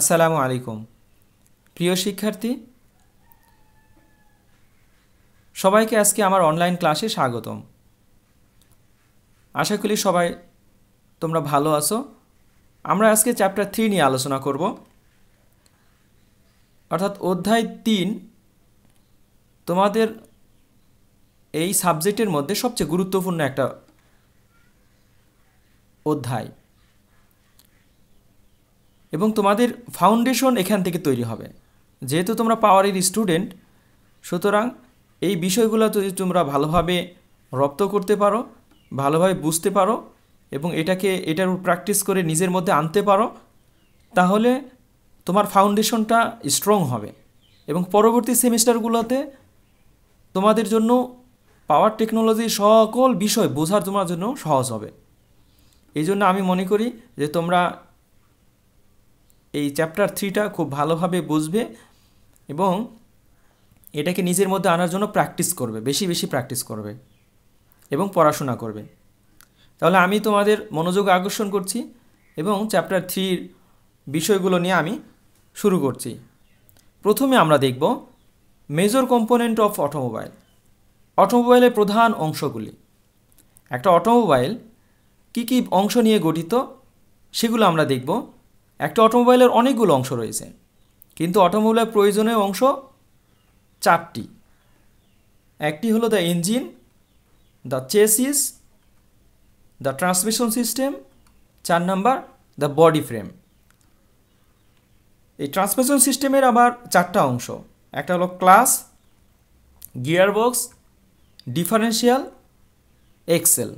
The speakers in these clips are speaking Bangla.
আসসালামু আলাইকুম প্রিয় শিক্ষার্থী সবাইকে আজকে আমার অনলাইন ক্লাসে স্বাগতম আশা করি সবাই তোমরা ভালো আছো আমরা আজকে চ্যাপ্টার থ্রি নিয়ে আলোচনা করব অর্থাৎ অধ্যায় তিন তোমাদের এই সাবজেক্টের মধ্যে সবচেয়ে গুরুত্বপূর্ণ একটা অধ্যায় এবং তোমাদের ফাউন্ডেশন এখান থেকে তৈরি হবে যেহেতু তোমরা পাওয়ারের স্টুডেন্ট সুতরাং এই বিষয়গুলো যদি তোমরা ভালোভাবে রপ্ত করতে পারো ভালোভাবে বুঝতে পারো এবং এটাকে এটার প্র্যাকটিস করে নিজের মধ্যে আনতে পারো তাহলে তোমার ফাউন্ডেশনটা স্ট্রং হবে এবং পরবর্তী সেমিস্টারগুলোতে তোমাদের জন্য পাওয়ার টেকনোলজির সকল বিষয় বোঝার তোমার জন্য সহজ হবে এই জন্য আমি মনে করি যে তোমরা এই চ্যাপ্টার থ্রিটা খুব ভালোভাবে বুঝবে এবং এটাকে নিজের মধ্যে আনার জন্য প্র্যাকটিস করবে বেশি বেশি প্র্যাকটিস করবে এবং পড়াশোনা করবে তাহলে আমি তোমাদের মনোযোগ আকর্ষণ করছি এবং চ্যাপ্টার থ্রির বিষয়গুলো নিয়ে আমি শুরু করছি প্রথমে আমরা দেখব মেজর কম্পোনেন্ট অফ অটোমোবাইল অটোমোবাইলের প্রধান অংশগুলি একটা অটোমোবাইল কি কি অংশ নিয়ে গঠিত সেগুলো আমরা দেখব একটা অটোমোবাইলের অনেকগুলো অংশ রয়েছে কিন্তু অটোমোবাইলের প্রয়োজনীয় অংশ চারটি একটি হলো the engine the chassis the transmission system চার নাম্বার দ্য বডি ফ্রেম এই ট্রান্সমিশন সিস্টেমের আবার চারটা অংশ একটা হলো ক্লাস গিয়ারবক্স ডিফারেন্সিয়াল এক্সেল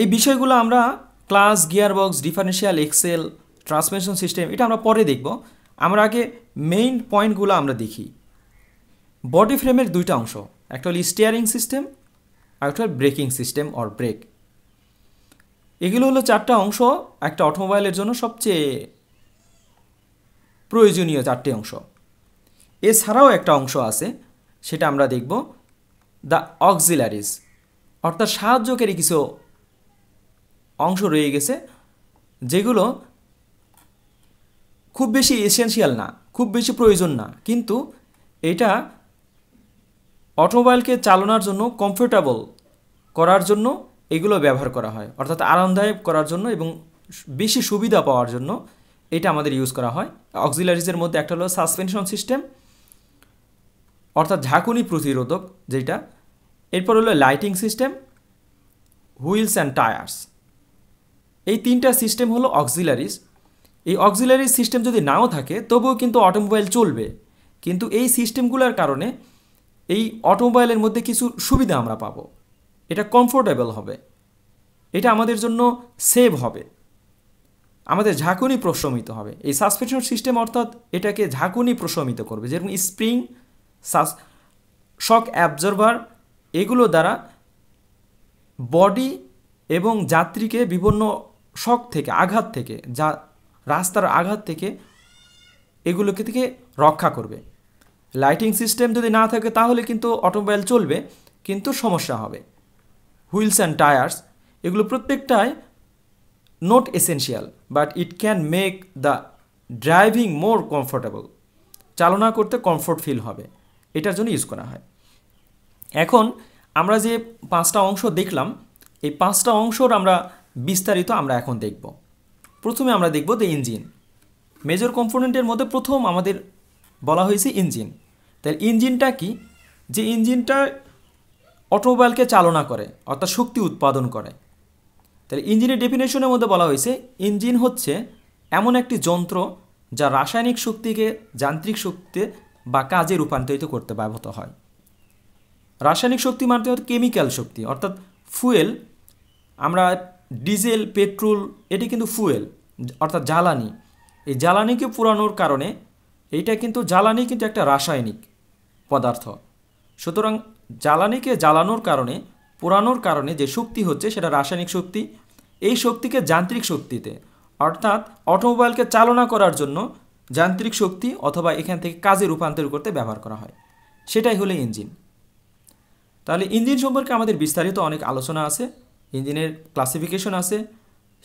এই বিষয়গুলো আমরা class gearbox differential axle transmission system এটা আমরা পরে দেখব আমরা আগে মেইন পয়েন্টগুলো আমরা দেখি বডি ফ্রেমের দুইটা অংশ একটা হল স্টিয়ারিং সিস্টেম আর একটা হল ব্রেকিং সিস্টেম অর ব্রেক এগুলো হলো চারটা অংশ একটা অটোমোবাইলের জন্য সবচেয়ে প্রয়োজনীয় চারটি অংশ এছাড়াও একটা অংশ আছে সেটা আমরা দেখব দ্য অক্সিলারিজ অর্থাৎ সাহায্যকারী কিছু অংশ রয়ে গেছে যেগুলো খুব বেশি এসেনশিয়াল না খুব বেশি প্রয়োজন না কিন্তু এটা অটোমোবাইলকে চালানোর জন্য কমফোর্টেবল করার জন্য এগুলো ব্যবহার করা হয় অর্থাৎ আরামদায়ক করার জন্য এবং বেশি সুবিধা পাওয়ার জন্য এটা আমাদের ইউজ করা হয় অক্সিলারিজের মধ্যে একটা হলো সাসপেনশন সিস্টেম অর্থাৎ ঝাঁকুনি প্রতিরোধক যেটা এরপর হলো lighting system wheels and tyres এই তিনটা সিস্টেম হলো অক্সিলারিস এই অক্সিলারি সিস্টেম যদি নাও থাকে তবুও কিন্তু অটোমোবাইল চলবে কিন্তু এই সিস্টেমগুলোর কারণে এই অটোমোবাইলের মধ্যে কিছু সুবিধা আমরা পাব এটা কমফোর্টেবল হবে এটা আমাদের জন্য সেভ হবে আমাদের ঝাঁকুনি প্রশমিত হবে এই সাসপেনশন সিস্টেম অর্থাৎ এটাকে ঝাঁকুনি প্রশমিত করবে যেরকম স্প্রিং সাস শক অ্যাবজর্ভার এগুলো দ্বারা বডি এবং যাত্রীকে বিভিন্ন শখ থেকে আঘাত থেকে যা রাস্তার আঘাত থেকে এগুলোকে থেকে রক্ষা করবে লাইটিং সিস্টেম যদি না থাকে তাহলে কিন্তু অটোমোবাইল চলবে কিন্তু সমস্যা হবে হুইলস অ্যান্ড টায়ার্স এগুলো প্রত্যেকটাই not essential but it can make the driving more comfortable চালনা করতে কমফোর্ট ফিল হবে এটার জন্য ইউজ করা হয় এখন আমরা যে পাঁচটা অংশ দেখলাম এই পাঁচটা অংশর আমরা বিস্তারিত আমরা এখন দেখব প্রথমে আমরা দেখব দ্য ইঞ্জিন মেজর কম্পোনেন্টের মধ্যে প্রথম আমাদের বলা হয়েছে ইঞ্জিন তাই ইঞ্জিনটা কি যে ইঞ্জিনটা অটোমোবাইলকে চালনা করে অর্থাৎ শক্তি উৎপাদন করে তাহলে ইঞ্জিনের ডেফিনেশনের মধ্যে বলা হয়েছে ইঞ্জিন হচ্ছে এমন একটি যন্ত্র যা রাসায়নিক শক্তিকে যান্ত্রিক শক্তিতে বা কাজে রূপান্তরিত করতে ব্যবহৃত হয় রাসায়নিক শক্তি মানে হয় কেমিক্যাল শক্তি অর্থাৎ ফুয়েল আমরা ডিজেল পেট্রোল এটি কিন্তু ফুয়েল অর্থাৎ জ্বালানি এই জ্বালানিকে পুরানোর কারণে এইটা কিন্তু জ্বালানি কিন্তু একটা রাসায়নিক পদার্থ সুতরাং জ্বালানিকে জ্বালানোর কারণে পুরানোর কারণে যে শক্তি হচ্ছে সেটা রাসায়নিক শক্তি এই শক্তিকে যান্ত্রিক শক্তিতে অর্থাৎ অটোমোবাইলকে চালনা করার জন্য যান্ত্রিক শক্তি অথবা এখান থেকে কাজে রূপান্তর করতে ব্যবহার করা হয় সেটাই হলো ইঞ্জিন তাহলে ইঞ্জিন সম্পর্কে আমাদের বিস্তারিত অনেক আলোচনা আছে ইঞ্জিনের ক্লাসিফিকেশন আছে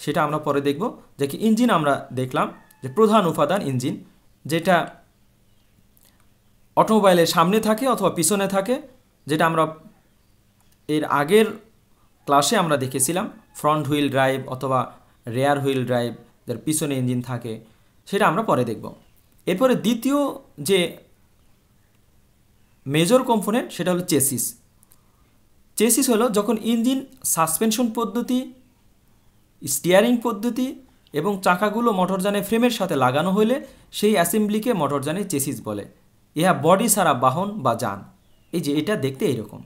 সেটা আমরা পরে দেখব যে কি ইঞ্জিন আমরা দেখলাম যে প্রধান উপাদান ইঞ্জিন যেটা অটোমোবাইলের সামনে থাকে অথবা পিছনে থাকে যেটা আমরা এর আগের ক্লাসে আমরা দেখেছিলাম ফ্রন্ট হুইল ড্রাইভ অথবা রেয়ার হুইল ড্রাইভ যার পিছনে ইঞ্জিন থাকে সেটা আমরা পরে দেখব এরপরে দ্বিতীয় যে মেজর কম্পোনেন্ট সেটা হলো চেসিস চেসিস হলো যখন ইঞ্জিন সাসপেনশন পদ্ধতি স্টিয়ারিং পদ্ধতি এবং চাকাগুলো মোটরযানের ফ্রেমের সাথে লাগানো হলে সেই অ্যাসেম্বলিকে মোটরযানে চেসিস বলে ইহা বডি সারা বাহন বা যান এই যে এটা দেখতে এরকম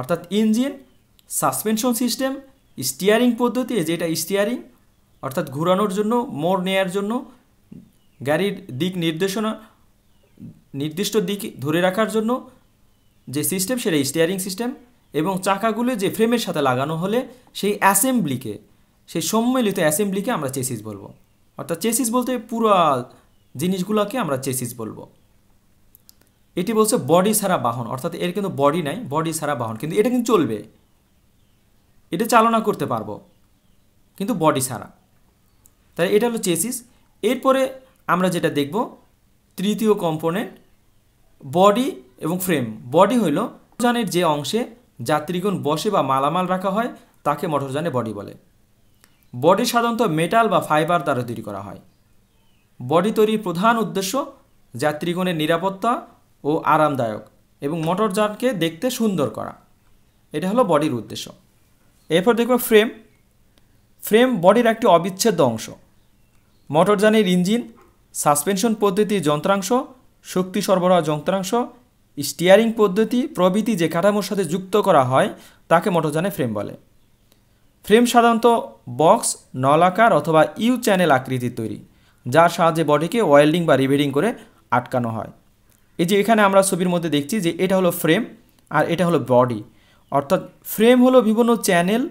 অর্থাৎ ইঞ্জিন সাসপেনশন সিস্টেম স্টিয়ারিং পদ্ধতি যে এটা স্টিয়ারিং অর্থাৎ ঘুরানোর জন্য মোড় নেয়ার জন্য গাড়ির দিক নির্দেশনা নির্দিষ্ট দিক ধরে রাখার জন্য যে সিস্টেম সেটা স্টিয়ারিং সিস্টেম এবং চাকাগুলো যে ফ্রেমের সাথে লাগানো হলে সেই অ্যাসেম্বলিকে সেই সম্মিলিত অ্যাসেম্বলিকে আমরা চেসিস বলবো অর্থাৎ চেসিস বলতে পুরো জিনিসগুলোকে আমরা চেসিস বলবো এটি বলছে বডি ছাড়া বাহন অর্থাৎ এর কিন্তু বডি নাই বডি ছাড়া বাহন কিন্তু এটা কিন্তু চলবে এটা চালনা করতে পারবো কিন্তু বডি ছাড়া তাই এটা হলো চেসিস এরপরে আমরা যেটা দেখব তৃতীয় কম্পোনেন্ট বডি এবং ফ্রেম বডি হলো যানের যে অংশে যাত্রীগণ বসে বা মালামাল রাখা হয় তাকে মোটরযানে বডি বলে বডি সাধারণত মেটাল বা ফাইবার দ্বারা তৈরি করা হয় বডি তৈরির প্রধান উদ্দেশ্য যাত্রীগণের নিরাপত্তা ও আরামদায়ক এবং মোটরযানকে দেখতে সুন্দর করা এটা হলো বডির উদ্দেশ্য এরপর দেখব ফ্রেম ফ্রেম বডির একটি অবিচ্ছেদ্য অংশ মোটরযানের ইঞ্জিন সাসপেনশন পদ্ধতির যন্ত্রাংশ শক্তি সরবরাহ যন্ত্রাংশ স্টিয়ারিং পদ্ধতি প্রভৃতি যে কাঠামোর সাথে যুক্ত করা হয় তাকে মোটরযানে ফ্রেম বলে ফ্রেম সাধারণত বক্স নলাকার অথবা ইউ চ্যানেল আকৃতির তৈরি যার সাহায্যে বডিকে ওয়েল্ডিং বা রিভেডিং করে আটকানো হয় এই যে এখানে আমরা ছবির মধ্যে দেখছি যে এটা হলো ফ্রেম আর এটা হলো বডি অর্থাৎ ফ্রেম হলো বিভিন্ন চ্যানেল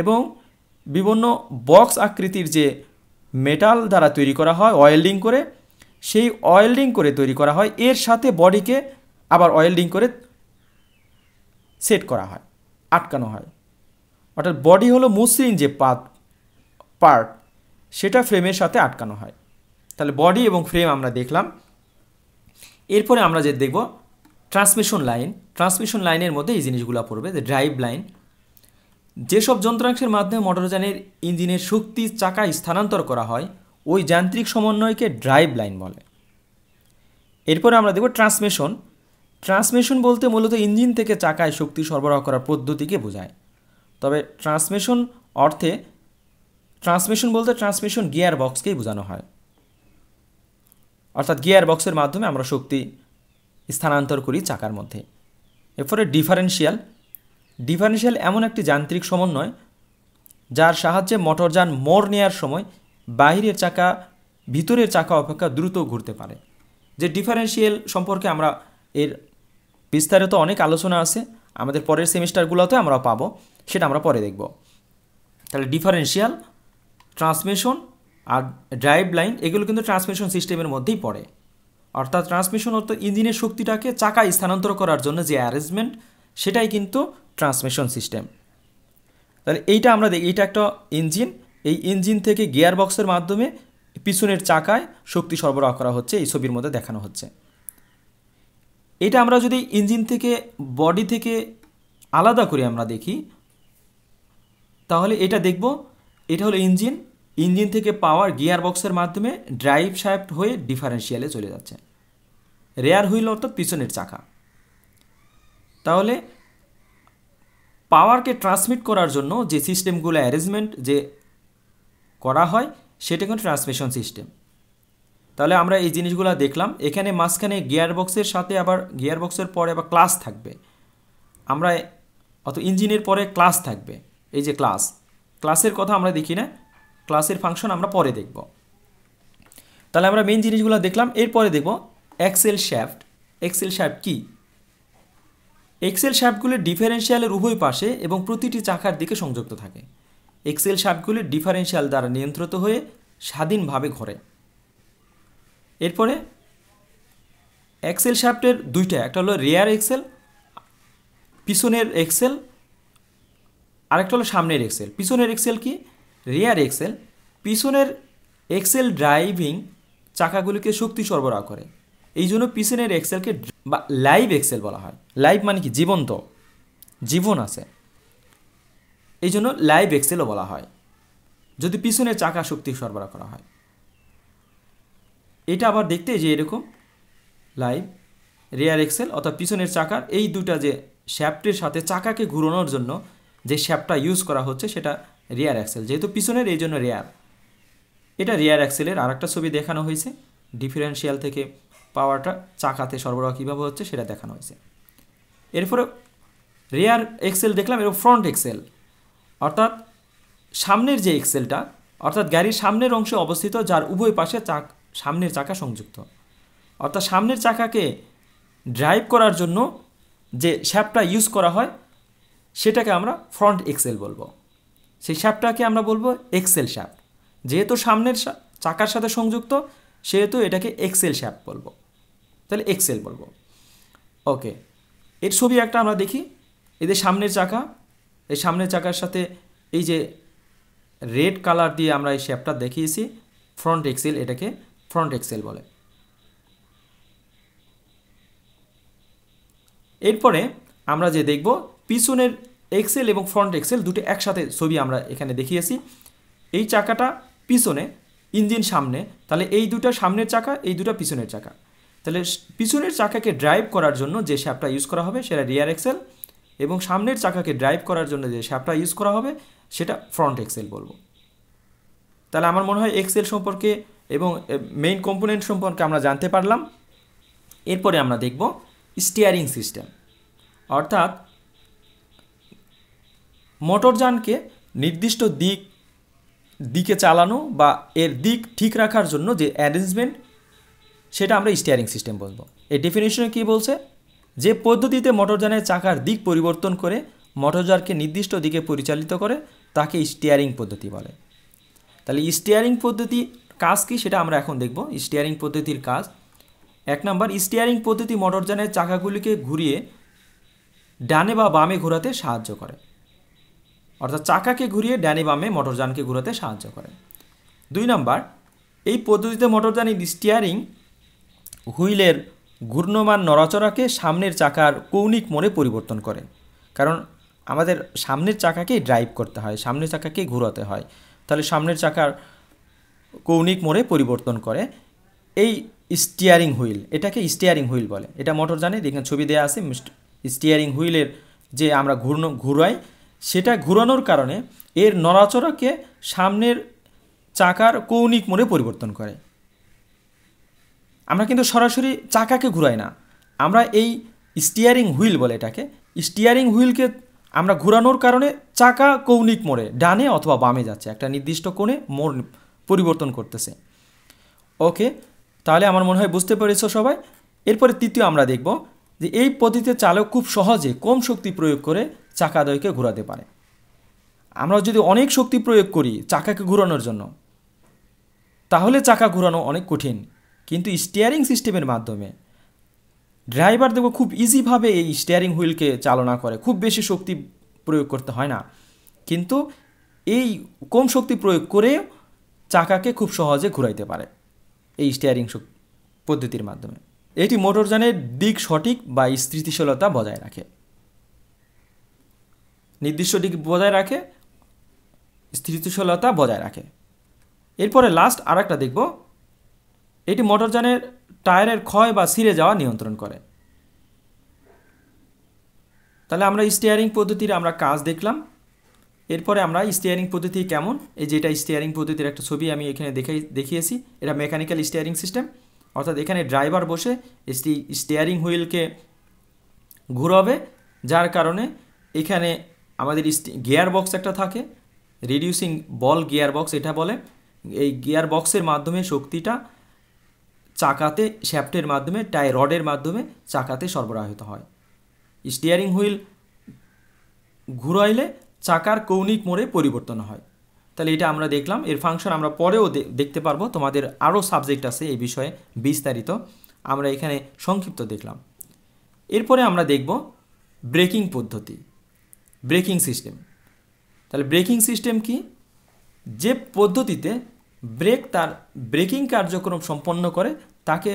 এবং বিভিন্ন বক্স আকৃতির যে মেটাল দ্বারা তৈরি করা হয় ওয়েল্ডিং করে সেই ওয়েল্ডিং করে তৈরি করা হয় এর সাথে বডিকে আবার অয়েল্ডিং করে সেট করা হয় আটকানো হয় অর্থাৎ বডি হলো মসৃণ যে পাত পার্ট সেটা ফ্রেমের সাথে আটকানো হয় তাহলে বডি এবং ফ্রেম আমরা দেখলাম এরপরে আমরা যে দেখব ট্রান্সমিশন লাইন ট্রান্সমিশন লাইনের মধ্যে এই জিনিসগুলো পড়বে যে ড্রাইভ লাইন যেসব যন্ত্রাংশের মাধ্যমে মোটরযানের ইঞ্জিনের শক্তি চাকা স্থানান্তর করা হয় ওই যান্ত্রিক সমন্বয়কে ড্রাইভ লাইন বলে এরপরে আমরা দেখব ট্রান্সমিশন ট্রান্সমিশন বলতে মূলত ইঞ্জিন থেকে চাকায় শক্তি সরবরাহ করার পদ্ধতিকে বোঝায় তবে ট্রান্সমিশন অর্থে ট্রান্সমিশন বলতে ট্রান্সমিশন গিয়ার বক্সকেই বোঝানো হয় অর্থাৎ গিয়ার বক্সের মাধ্যমে আমরা শক্তি স্থানান্তর করি চাকার মধ্যে এরপরে ডিফারেন্সিয়াল ডিফারেন্সিয়াল এমন একটি যান্ত্রিক সমন্বয় যার সাহায্যে মোটরযান মোড় নেয়ার সময় বাইরের চাকা ভিতরের চাকা অপেক্ষা দ্রুত ঘুরতে পারে যে ডিফারেন্সিয়াল সম্পর্কে আমরা এর বিস্তারিত অনেক আলোচনা আছে আমাদের পরের সেমিস্টারগুলোতে আমরা পাবো সেটা আমরা পরে দেখব তাহলে ডিফারেন্সিয়াল ট্রান্সমিশন আর ড্রাইভ লাইন এগুলো কিন্তু ট্রান্সমিশন সিস্টেমের মধ্যেই পড়ে অর্থাৎ ট্রান্সমিশন অর্থ ইঞ্জিনের শক্তিটাকে চাকায় স্থানান্তর করার জন্য যে অ্যারেঞ্জমেন্ট সেটাই কিন্তু ট্রান্সমিশন সিস্টেম তাহলে এইটা আমরা দেখি এইটা একটা ইঞ্জিন এই ইঞ্জিন থেকে গিয়ার বক্সের মাধ্যমে পিছনের চাকায় শক্তি সরবরাহ করা হচ্ছে এই ছবির মধ্যে দেখানো হচ্ছে এটা আমরা যদি ইঞ্জিন থেকে বডি থেকে আলাদা করে আমরা দেখি তাহলে এটা দেখব এটা হলো ইঞ্জিন ইঞ্জিন থেকে পাওয়ার গিয়ার বক্সের মাধ্যমে ড্রাইভ শ্যাফ্ট হয়ে ডিফারেন্সিয়ালে চলে যাচ্ছে রেয়ার হুইল অর্থাৎ পিছনের চাকা তাহলে পাওয়ারকে ট্রান্সমিট করার জন্য যে সিস্টেমগুলো অ্যারেঞ্জমেন্ট যে করা হয় সেটা কিন্তু ট্রান্সমিশন সিস্টেম তাহলে আমরা এই জিনিসগুলো দেখলাম এখানে মাঝখানে গিয়ার বক্সের সাথে আবার গিয়ার বক্সের পরে আবার ক্লাস থাকবে আমরা অত ইঞ্জিনের পরে ক্লাস থাকবে এই যে ক্লাস ক্লাসের কথা আমরা দেখি না ক্লাসের ফাংশন আমরা পরে দেখব তাহলে আমরা মেন জিনিসগুলো দেখলাম এরপরে দেখব এক্সেল শ্যাফট এক্সেল শ্যাফ্ট কী এক্সেল শ্যাফটগুলির ডিফারেন্সিয়ালের উভয় পাশে এবং প্রতিটি চাকার দিকে সংযুক্ত থাকে এক্সেল শ্যাফটগুলি ডিফারেন্সিয়াল দ্বারা নিয়ন্ত্রিত হয়ে স্বাধীনভাবে ঘরে এরপরে এক্সেল শাফটের দুইটা একটা হলো রেয়ার এক্সেল পিছনের এক্সেল আরেকটা হলো সামনের এক্সেল পিছনের এক্সেল কি রেয়ার এক্সেল পিছনের এক্সেল ড্রাইভিং চাকাগুলিকে শক্তি সরবরাহ করে এই জন্য পিছনের এক্সেলকে বা লাইভ এক্সেল বলা হয় লাইভ মানে কি জীবন্ত জীবন আছে এই জন্য লাইভ এক্সেলও বলা হয় যদি পিছনের চাকা শক্তি সরবরাহ করা হয় এটা আবার দেখতে যে এরকম লাইভ রেয়ার এক্সেল অর্থাৎ পিছনের চাকার এই দুটা যে শ্যাপটির সাথে চাকাকে ঘুরানোর জন্য যে শ্যাপটা ইউজ করা হচ্ছে সেটা রেয়ার অ্যাক্সেল যেহেতু পিছনের এই জন্য রেয়ার এটা রেয়ার অ্যাক্সেলের আর একটা ছবি দেখানো হয়েছে ডিফারেন্সিয়াল থেকে পাওয়ারটা চাকাতে সরবরাহ কীভাবে হচ্ছে সেটা দেখানো হয়েছে এরপরে রেয়ার এক্সেল দেখলাম এরপর ফ্রন্ট এক্সেল অর্থাৎ সামনের যে এক্সেলটা অর্থাৎ গাড়ির সামনের অংশে অবস্থিত যার উভয় পাশে চাক সামনের চাকা সংযুক্ত অর্থাৎ সামনের চাকাকে ড্রাইভ করার জন্য যে শ্যাপটা ইউজ করা হয় সেটাকে আমরা ফ্রন্ট এক্সেল বলবো সেই শ্যাপটাকে আমরা বলবো এক্সেল শ্যাপ যেহেতু সামনের চাকার সাথে সংযুক্ত সেহেতু এটাকে এক্সেল শ্যাপ বলবো তাহলে এক্সেল বলবো ওকে এর ছবি একটা আমরা দেখি এদের সামনের চাকা এই সামনের চাকার সাথে এই যে রেড কালার দিয়ে আমরা এই শ্যাপটা দেখিয়েছি ফ্রন্ট এক্সেল এটাকে ফ্রন্ট এক্সেল বলে এরপরে আমরা যে দেখব পিছনের এক্সেল এবং ফ্রন্ট এক্সেল দুটি একসাথে ছবি আমরা এখানে দেখিয়েছি এই চাকাটা পিছনে ইঞ্জিন সামনে তাহলে এই দুটা সামনের চাকা এই দুটা পিছনের চাকা তাহলে পিছনের চাকাকে ড্রাইভ করার জন্য যে শ্যাপটা ইউজ করা হবে সেটা রিয়ার এক্সেল এবং সামনের চাকাকে ড্রাইভ করার জন্য যে শ্যাপটা ইউজ করা হবে সেটা ফ্রন্ট এক্সেল বলবো তাহলে আমার মনে হয় এক্সেল সম্পর্কে এবং মেইন কম্পোনেন্ট সম্পর্কে আমরা জানতে পারলাম এরপরে আমরা দেখব স্টিয়ারিং সিস্টেম অর্থাৎ মোটরযানকে নির্দিষ্ট দিক দিকে চালানো বা এর দিক ঠিক রাখার জন্য যে অ্যারেঞ্জমেন্ট সেটা আমরা স্টিয়ারিং সিস্টেম বলবো এই ডেফিনেশনে কী বলছে যে পদ্ধতিতে মোটরযানের চাকার দিক পরিবর্তন করে মোটরযানকে নির্দিষ্ট দিকে পরিচালিত করে তাকে স্টিয়ারিং পদ্ধতি বলে তাহলে স্টিয়ারিং পদ্ধতি কাজ কি সেটা আমরা এখন দেখব স্টিয়ারিং পদ্ধতির কাজ এক নম্বর স্টিয়ারিং পদ্ধতি মোটরযানের চাকাগুলিকে ঘুরিয়ে ডানে বা বামে ঘোরাতে সাহায্য করে অর্থাৎ চাকাকে ঘুরিয়ে ডানে বামে মোটরযানকে ঘোরাতে সাহায্য করে দুই নম্বর এই পদ্ধতিতে মোটরযানের স্টিয়ারিং হুইলের ঘূর্ণমান নড়াচড়াকে সামনের চাকার কৌণিক মোড়ে পরিবর্তন করে কারণ আমাদের সামনের চাকাকে ড্রাইভ করতে হয় সামনের চাকাকে ঘোরাতে হয় তাহলে সামনের চাকার কৌণিক মোড়ে পরিবর্তন করে এই স্টিয়ারিং হুইল এটাকে স্টিয়ারিং হুইল বলে এটা মোটর জানে দেখেন ছবি দেওয়া আছে স্টিয়ারিং হুইলের যে আমরা ঘুরনো ঘুরাই সেটা ঘুরানোর কারণে এর নড়াচড়াকে সামনের চাকার কৌণিক মোড়ে পরিবর্তন করে আমরা কিন্তু সরাসরি চাকাকে ঘুরাই না আমরা এই স্টিয়ারিং হুইল বলে এটাকে স্টিয়ারিং হুইলকে আমরা ঘুরানোর কারণে চাকা কৌণিক মোড়ে ডানে অথবা বামে যাচ্ছে একটা নির্দিষ্ট কোণে মোড় পরিবর্তন করতেছে ওকে তাহলে আমার মনে হয় বুঝতে পেরেছ সবাই এরপরে তৃতীয় আমরা দেখব যে এই পদ্ধতিতে চালক খুব সহজে কম শক্তি প্রয়োগ করে চাকাদয়কে ঘোরাতে পারে আমরা যদি অনেক শক্তি প্রয়োগ করি চাকাকে ঘুরানোর জন্য তাহলে চাকা ঘুরানো অনেক কঠিন কিন্তু স্টিয়ারিং সিস্টেমের মাধ্যমে ড্রাইভার দেখব খুব ইজিভাবে এই স্টিয়ারিং হুইলকে চালনা করে খুব বেশি শক্তি প্রয়োগ করতে হয় না কিন্তু এই কম শক্তি প্রয়োগ করে চাকাকে খুব সহজে ঘুরাইতে পারে এই স্টিয়ারিং পদ্ধতির মাধ্যমে এটি মোটরযানের দিক সঠিক বা স্থিতিশীলতা বজায় রাখে নির্দিষ্ট দিক বজায় রাখে স্থিতিশীলতা বজায় রাখে এরপরে লাস্ট আর একটা দেখব এটি মোটরযানের টায়ারের ক্ষয় বা ছিঁড়ে যাওয়া নিয়ন্ত্রণ করে তাহলে আমরা স্টিয়ারিং পদ্ধতির আমরা কাজ দেখলাম এরপরে আমরা স্টিয়ারিং পদ্ধতি কেমন এই যে এটা স্টিয়ারিং পদ্ধতির একটা ছবি আমি এখানে দেখাই দেখিয়েছি এটা মেকানিক্যাল স্টিয়ারিং সিস্টেম অর্থাৎ এখানে ড্রাইভার বসে স্টিয়ারিং হুইলকে ঘুরাবে যার কারণে এখানে আমাদের গিয়ার বক্স একটা থাকে রিডিউসিং বল গিয়ার বক্স এটা বলে এই গিয়ার বক্সের মাধ্যমে শক্তিটা চাকাতে শ্যাফ্টের মাধ্যমে টাই রডের মাধ্যমে চাকাতে সরবরাহিত হয় স্টিয়ারিং হুইল ঘুরাইলে চাকার কৌণিক মোড়ে পরিবর্তন হয় তাহলে এটা আমরা দেখলাম এর ফাংশন আমরা পরেও দেখতে পারবো তোমাদের আরও সাবজেক্ট আছে এই বিষয়ে বিস্তারিত আমরা এখানে সংক্ষিপ্ত দেখলাম এরপরে আমরা দেখব ব্রেকিং পদ্ধতি ব্রেকিং সিস্টেম তাহলে ব্রেকিং সিস্টেম কি যে পদ্ধতিতে ব্রেক তার ব্রেকিং কার্যক্রম সম্পন্ন করে তাকে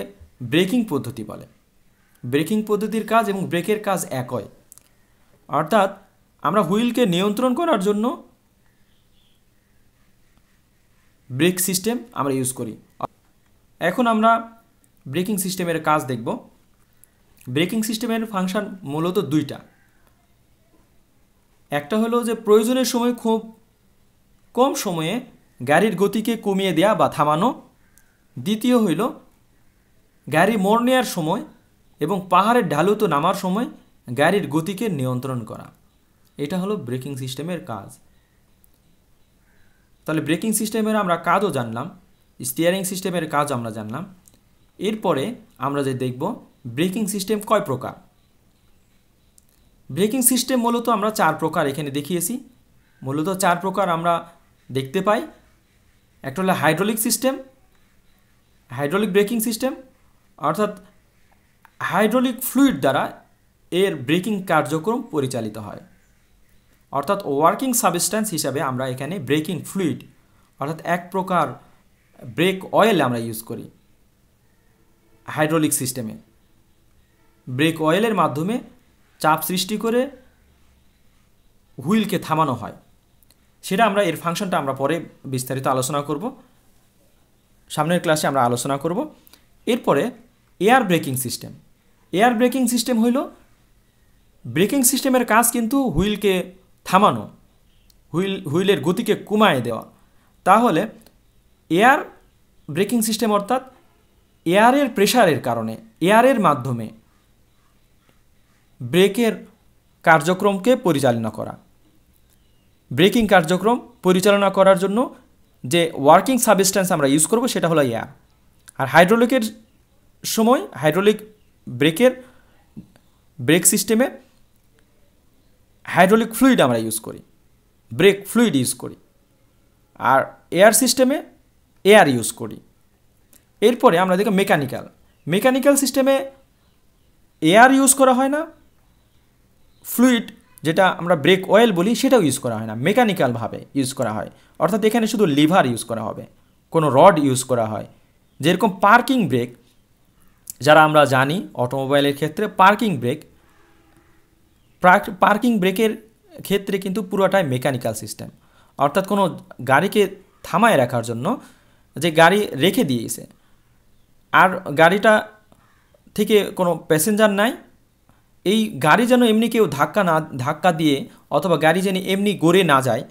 ব্রেকিং পদ্ধতি বলে ব্রেকিং পদ্ধতির কাজ এবং ব্রেকের কাজ একই অর্থাৎ আমরা হুইলকে নিয়ন্ত্রণ করার জন্য ব্রেক সিস্টেম আমরা ইউজ করি এখন আমরা ব্রেকিং সিস্টেমের কাজ দেখব ব্রেকিং সিস্টেমের ফাংশান মূলত দুইটা একটা হলো যে প্রয়োজনের সময় খুব কম সময়ে গাড়ির গতিকে কমিয়ে দেওয়া বা থামানো দ্বিতীয় হইল গাড়ি মোড় নেওয়ার সময় এবং পাহাড়ের ঢালুতো নামার সময় গাড়ির গতিকে নিয়ন্ত্রণ করা এটা হলো ব্রেকিং সিস্টেমের কাজ তাহলে ব্রেকিং সিস্টেমের আমরা কাজও জানলাম স্টিয়ারিং সিস্টেমের কাজ আমরা জানলাম এরপরে আমরা যে দেখব ব্রেকিং সিস্টেম কয় প্রকার ব্রেকিং সিস্টেম মূলত আমরা চার প্রকার এখানে দেখিয়েছি মূলত চার প্রকার আমরা দেখতে পাই একটা হলো hydraulic system hydraulic braking system অর্থাৎ হাইড্রোলিক ফ্লুইড দ্বারা এর ব্রেকিং কার্যক্রম পরিচালিত হয় অর্থাৎ ওয়ার্কিং সাবস্ট্যান্স হিসাবে আমরা এখানে ব্রেকিং ফ্লুইড অর্থাৎ এক প্রকার ব্রেক অয়েল আমরা ইউজ করি হাইড্রোলিক সিস্টেমে ব্রেক অয়েলের মাধ্যমে চাপ সৃষ্টি করে হুইলকে থামানো হয় সেটা আমরা এর ফাংশনটা আমরা পরে বিস্তারিত আলোচনা করব সামনের ক্লাসে আমরা আলোচনা করব এরপরে air braking system air braking system হইল ব্রেকিং সিস্টেমের কাজ কিন্তু হুইলকে থামানো হুইল হুইলের গতিকে কমায় দেওয়া তাহলে এয়ার ব্রেকিং সিস্টেম অর্থাৎ এয়ারের প্রেশারের কারণে এয়ারের মাধ্যমে ব্রেকের কার্যক্রমকে পরিচালনা করা ব্রেকিং কার্যক্রম পরিচালনা করার জন্য যে ওয়ার্কিং সাবস্ট্যান্স আমরা ইউজ করব সেটা হলো এয়ার আর হাইড্রোলিকের সময় হাইড্রোলিক ব্রেকের ব্রেক সিস্টেমে হাইড্রোলিক ফ্লুইড আমরা ইউজ করি ব্রেক ফ্লুইড ইউজ করি আর এয়ার সিস্টেমে এয়ার ইউজ করি এরপরে আমরা দেখি মেকানিক্যাল মেকানিক্যাল সিস্টেমে এয়ার ইউজ করা হয় না ফ্লুইড যেটা আমরা ব্রেক অয়েল বলি সেটাও ইউজ করা হয় না মেকানিক্যালভাবে ইউজ করা হয় অর্থাৎ এখানে শুধু লিভার ইউজ করা হবে কোনো রড ইউজ করা হয় যেরকম পার্কিং ব্রেক যারা আমরা জানি অটোমোবাইলের ক্ষেত্রে পার্কিং ব্রেক পার্কিং ব্রেকের ক্ষেত্রে কিন্তু পুরোটাই মেকানিক্যাল সিস্টেম অর্থাৎ কোনো গাড়িকে থামায় রাখার জন্য যে গাড়ি রেখে দিয়েছে আর গাড়িটা থেকে কোনো প্যাসেঞ্জার নাই এই গাড়ি যেন এমনি কেউ ধাক্কা না ধাক্কা দিয়ে অথবা গাড়ি যেন এমনি গড়ে না যায়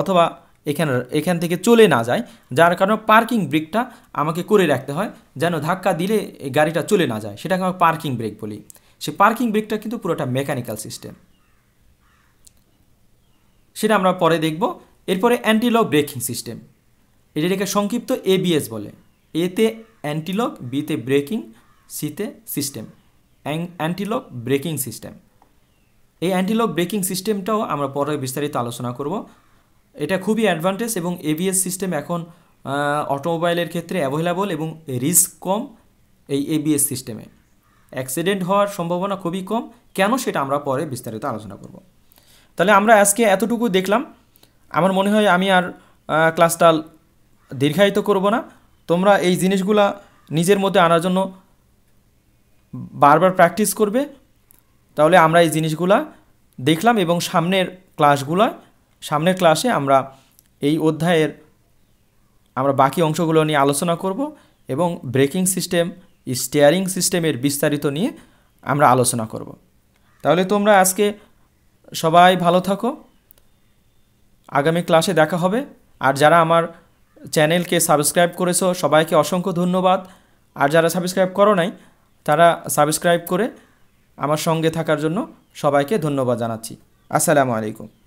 অথবা এখানে এখান থেকে চলে না যায় যার কারণে পার্কিং ব্রেকটা আমাকে করে রাখতে হয় যেন ধাক্কা দিলে গাড়িটা চলে না যায় সেটাকে আমাকে পার্কিং ব্রেক বলি সে পার্কিং ব্রেকটা কিন্তু পুরোটা মেকানিক্যাল সিস্টেম সেটা আমরা পরে দেখব এরপরে অ্যান্টিলক ব্রেকিং সিস্টেম এটাকে সংক্ষিপ্ত এবিএস বলে এতে অ্যান্টিলক বিতে ব্রেকিং সিতে সিস্টেম অ্যান্টিলক ব্রেকিং সিস্টেম এই অ্যান্টিলক ব্রেকিং সিস্টেমটাও আমরা পরে বিস্তারিত আলোচনা করব এটা খুবই অ্যাডভান্টেজ এবং এবিএস সিস্টেম এখন অটোমোবাইলের ক্ষেত্রে অ্যাভেলেবল এবং রিস্ক কম এই এবিএস সিস্টেমে অ্যাক্সিডেন্ট হওয়ার সম্ভাবনা খুবই কম কেন সেটা আমরা পরে বিস্তারিত আলোচনা করব তাহলে আমরা আজকে এতটুকু দেখলাম আমার মনে হয় আমি আর ক্লাসটা দীর্ঘায়িত করব না তোমরা এই জিনিসগুলা নিজের মধ্যে আনার জন্য বারবার প্র্যাকটিস করবে তাহলে আমরা এই জিনিসগুলা দেখলাম এবং সামনের ক্লাসগুলা সামনের ক্লাসে আমরা এই অধ্যায়ের আমরা বাকি অংশগুলো নিয়ে আলোচনা করব এবং ব্রেকিং সিস্টেম স্টিয়ারিং সিস্টেমের বিস্তারিত নিয়ে আমরা আলোচনা করব তাহলে তোমরা আজকে সবাই ভালো থাকো আগামী ক্লাসে দেখা হবে আর যারা আমার চ্যানেলকে সাবস্ক্রাইব করেছো সবাইকে অসংখ্য ধন্যবাদ আর যারা সাবস্ক্রাইব করো নাই তারা সাবস্ক্রাইব করে আমার সঙ্গে থাকার জন্য সবাইকে ধন্যবাদ জানাচ্ছি আসসালামু আলাইকুম